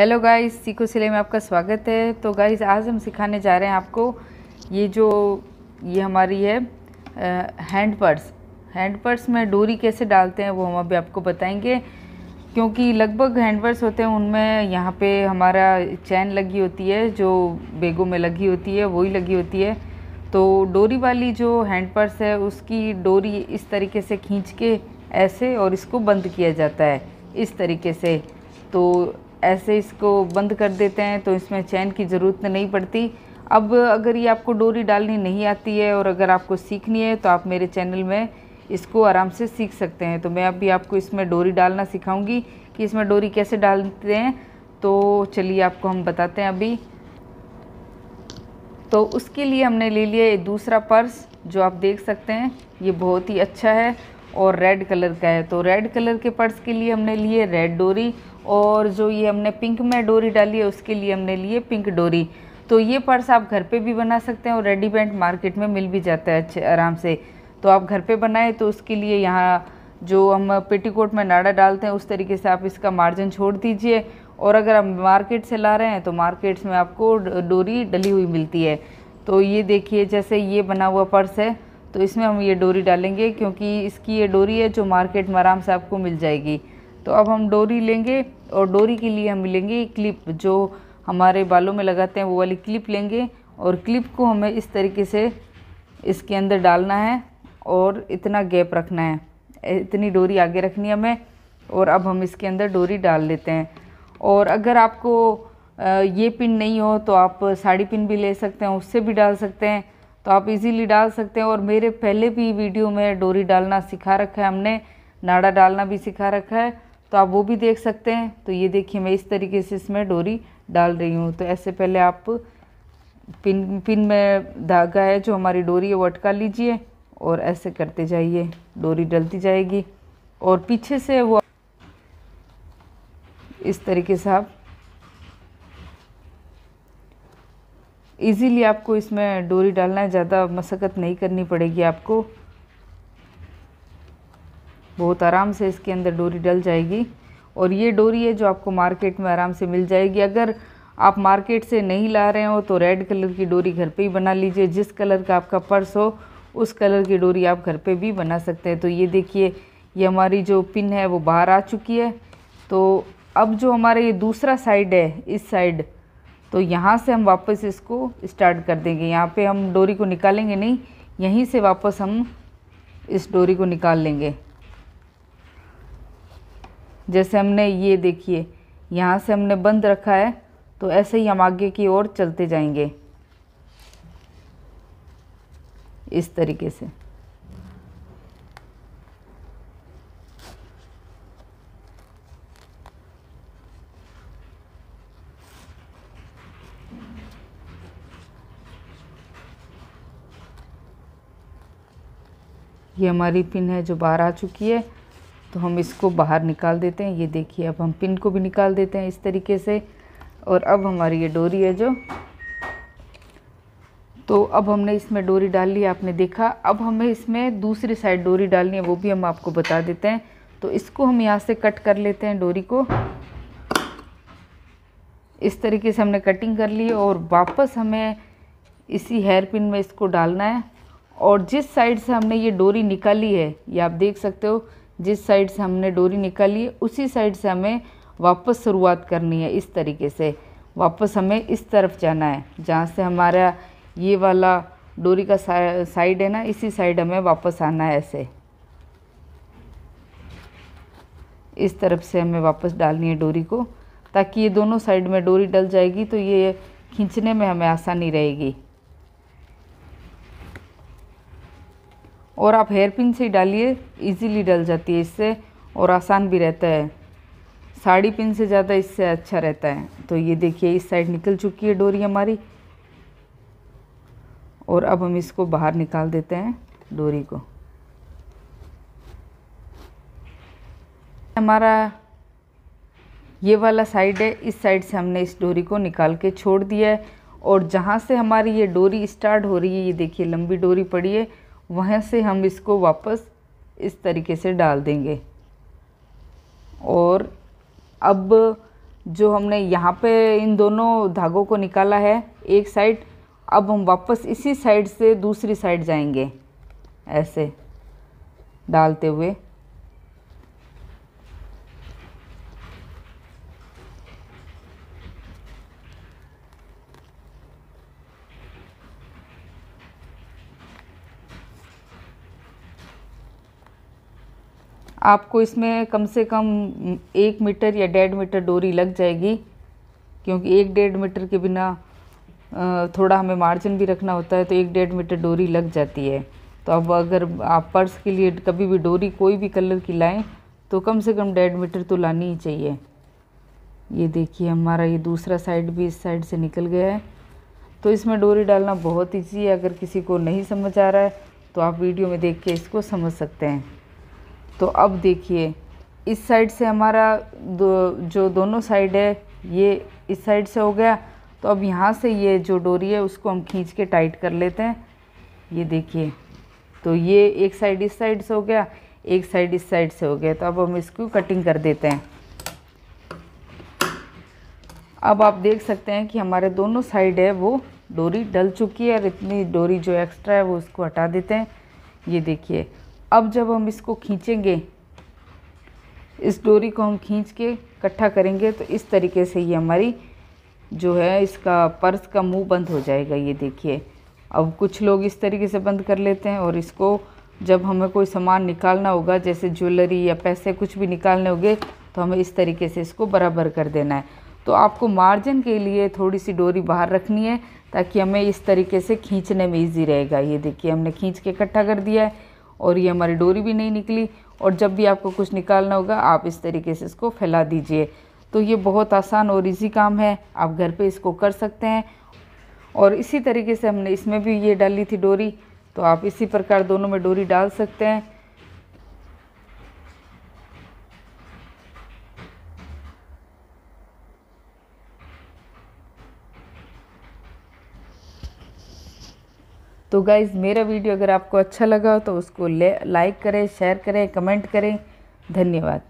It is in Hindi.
हेलो गाइस सीखो सिले में आपका स्वागत है तो गाइस आज हम सिखाने जा रहे हैं आपको ये जो ये हमारी है हैंड पर्स हैंड पर्स में डोरी कैसे डालते हैं वो हम अभी आपको बताएंगे क्योंकि लगभग हैंड पर्स होते हैं उनमें यहाँ पे हमारा चैन लगी होती है जो बेगों में लगी होती है वही लगी होती है तो डोरी वाली जो हैंड पर्स है उसकी डोरी इस तरीके से खींच के ऐसे और इसको बंद किया जाता है इस तरीके से तो ऐसे इसको बंद कर देते हैं तो इसमें चैन की ज़रूरत नहीं पड़ती अब अगर ये आपको डोरी डालनी नहीं आती है और अगर आपको सीखनी है तो आप मेरे चैनल में इसको आराम से सीख सकते हैं तो मैं अभी आपको इसमें डोरी डालना सिखाऊंगी कि इसमें डोरी कैसे डालते हैं तो चलिए आपको हम बताते हैं अभी तो उसके लिए हमने ले लिया ये दूसरा पर्स जो आप देख सकते हैं ये बहुत ही अच्छा है और रेड कलर का है तो रेड कलर के पर्स के लिए हमने लिए रेड डोरी और जो ये हमने पिंक में डोरी डाली है उसके लिए हमने लिए पिंक डोरी तो ये पर्स आप घर पे भी बना सकते हैं और रेडीमेड मार्केट में मिल भी जाता है अच्छे आराम से तो आप घर पे बनाएं तो उसके लिए यहाँ जो हम पेटीकोट में नाड़ा डालते हैं उस तरीके से आप इसका मार्जिन छोड़ दीजिए और अगर आप मार्केट से ला रहे हैं तो मार्केट्स में आपको डोरी डली हुई मिलती है तो ये देखिए जैसे ये बना हुआ पर्स है तो इसमें हम ये डोरी डालेंगे क्योंकि इसकी ये डोरी है जो मार्केट में आराम से आपको मिल जाएगी तो अब हम डोरी लेंगे और डोरी के लिए हम लेंगे क्लिप जो हमारे बालों में लगाते हैं वो वाली क्लिप लेंगे और क्लिप को हमें इस तरीके से इसके अंदर डालना है और इतना गैप रखना है इतनी डोरी आगे रखनी है हमें और अब हम इसके अंदर डोरी डाल लेते हैं और अगर आपको ये पिन नहीं हो तो आप साड़ी पिन भी ले सकते हैं उससे भी डाल सकते हैं तो आप इजीली डाल सकते हैं और मेरे पहले भी वीडियो में डोरी डालना सिखा रखा है हमने नाड़ा डालना भी सिखा रखा है तो आप वो भी देख सकते हैं तो ये देखिए मैं इस तरीके से इसमें डोरी डाल रही हूँ तो ऐसे पहले आप पिन पिन में धागा है जो हमारी डोरी है वो अटका लीजिए और ऐसे करते जाइए डोरी डलती जाएगी और पीछे से वो इस तरीके से आप इजीली आपको इसमें डोरी डालना है ज़्यादा मशक्क़त नहीं करनी पड़ेगी आपको बहुत आराम से इसके अंदर डोरी डल जाएगी और ये डोरी है जो आपको मार्केट में आराम से मिल जाएगी अगर आप मार्केट से नहीं ला रहे हो तो रेड कलर की डोरी घर पे ही बना लीजिए जिस कलर का आपका पर्स हो उस कलर की डोरी आप घर पे भी बना सकते हैं तो ये देखिए ये हमारी जो पिन है वो बाहर आ चुकी है तो अब जो हमारा ये दूसरा साइड है इस साइड तो यहाँ से हम वापस इसको स्टार्ट कर देंगे यहाँ पे हम डोरी को निकालेंगे नहीं यहीं से वापस हम इस डोरी को निकाल लेंगे जैसे हमने ये देखिए यहाँ से हमने बंद रखा है तो ऐसे ही हम आगे की ओर चलते जाएंगे इस तरीके से ये हमारी पिन है जो बाहर आ चुकी है तो हम इसको बाहर निकाल देते हैं ये देखिए अब हम पिन को भी निकाल देते हैं इस तरीके से और अब हमारी ये डोरी है जो तो अब हमने इसमें डोरी डाल ली आपने देखा अब हमें इसमें दूसरी साइड डोरी डालनी है वो भी हम आपको बता देते हैं तो इसको हम यहाँ से कट कर लेते हैं डोरी को इस तरीके से हमने कटिंग कर ली और वापस हमें इसी हेयर पिन में इसको डालना है और जिस साइड से हमने ये डोरी निकाली है ये आप देख सकते हो जिस साइड से हमने डोरी निकाली है उसी साइड से हमें वापस शुरुआत करनी है इस तरीके से वापस हमें इस तरफ जाना है जहाँ से हमारा ये वाला डोरी का साइड है ना इसी साइड हमें वापस आना है ऐसे इस तरफ से हमें वापस डालनी है डोरी को ताकि ये दोनों साइड में डोरी डल जाएगी तो ये खींचने में हमें आसानी रहेगी और आप हेयर पिन से डालिए इजीली डल जाती है इससे और आसान भी रहता है साड़ी पिन से ज़्यादा इससे अच्छा रहता है तो ये देखिए इस साइड निकल चुकी है डोरी हमारी और अब हम इसको बाहर निकाल देते हैं डोरी को हमारा ये वाला साइड है इस साइड से हमने इस डोरी को निकाल के छोड़ दिया है और जहाँ से हमारी ये डोरी स्टार्ट हो रही है ये देखिए लंबी डोरी पड़ी है वहाँ से हम इसको वापस इस तरीके से डाल देंगे और अब जो हमने यहाँ पे इन दोनों धागों को निकाला है एक साइड अब हम वापस इसी साइड से दूसरी साइड जाएंगे ऐसे डालते हुए आपको इसमें कम से कम एक मीटर या डेढ़ मीटर डोरी लग जाएगी क्योंकि एक डेढ़ मीटर के बिना थोड़ा हमें मार्जिन भी रखना होता है तो एक डेढ़ मीटर डोरी लग जाती है तो अब अगर आप पर्स के लिए कभी भी डोरी कोई भी कलर की लाएं तो कम से कम डेढ़ मीटर तो लानी ही चाहिए ये देखिए हमारा ये दूसरा साइड भी इस साइड से निकल गया है तो इसमें डोरी डालना बहुत ईजी है अगर किसी को नहीं समझ आ रहा है तो आप वीडियो में देख के इसको समझ सकते हैं तो अब देखिए इस साइड से हमारा दो, जो दोनों साइड है ये इस साइड से हो गया तो अब यहाँ से ये जो डोरी है उसको हम खींच के टाइट कर लेते हैं ये देखिए तो ये एक साइड इस साइड से हो गया एक साइड इस साइड से हो गया तो अब हम इसको कटिंग कर देते हैं अब आप देख सकते हैं कि हमारे दोनों साइड है वो डोरी डल चुकी है और इतनी डोरी जो एक्स्ट्रा है वो उसको हटा देते हैं ये देखिए अब जब हम इसको खींचेंगे इस डोरी को हम खींच के इकट्ठा करेंगे तो इस तरीके से ये हमारी जो है इसका पर्स का मुंह बंद हो जाएगा ये देखिए अब कुछ लोग इस तरीके से बंद कर लेते हैं और इसको जब हमें कोई सामान निकालना होगा जैसे ज्वेलरी या पैसे कुछ भी निकालने होंगे तो हमें इस तरीके से इसको बराबर कर देना है तो आपको मार्जिन के लिए थोड़ी सी डोरी बाहर रखनी है ताकि हमें इस तरीके से खींचने में ईजी रहेगा ये देखिए हमने खींच के इकट्ठा कर दिया है और ये हमारी डोरी भी नहीं निकली और जब भी आपको कुछ निकालना होगा आप इस तरीके से इसको फैला दीजिए तो ये बहुत आसान और इजी काम है आप घर पे इसको कर सकते हैं और इसी तरीके से हमने इसमें भी ये डाली थी डोरी तो आप इसी प्रकार दोनों में डोरी डाल सकते हैं तो गाइज़ मेरा वीडियो अगर आपको अच्छा लगा हो तो उसको ले लाइक करें शेयर करें कमेंट करें धन्यवाद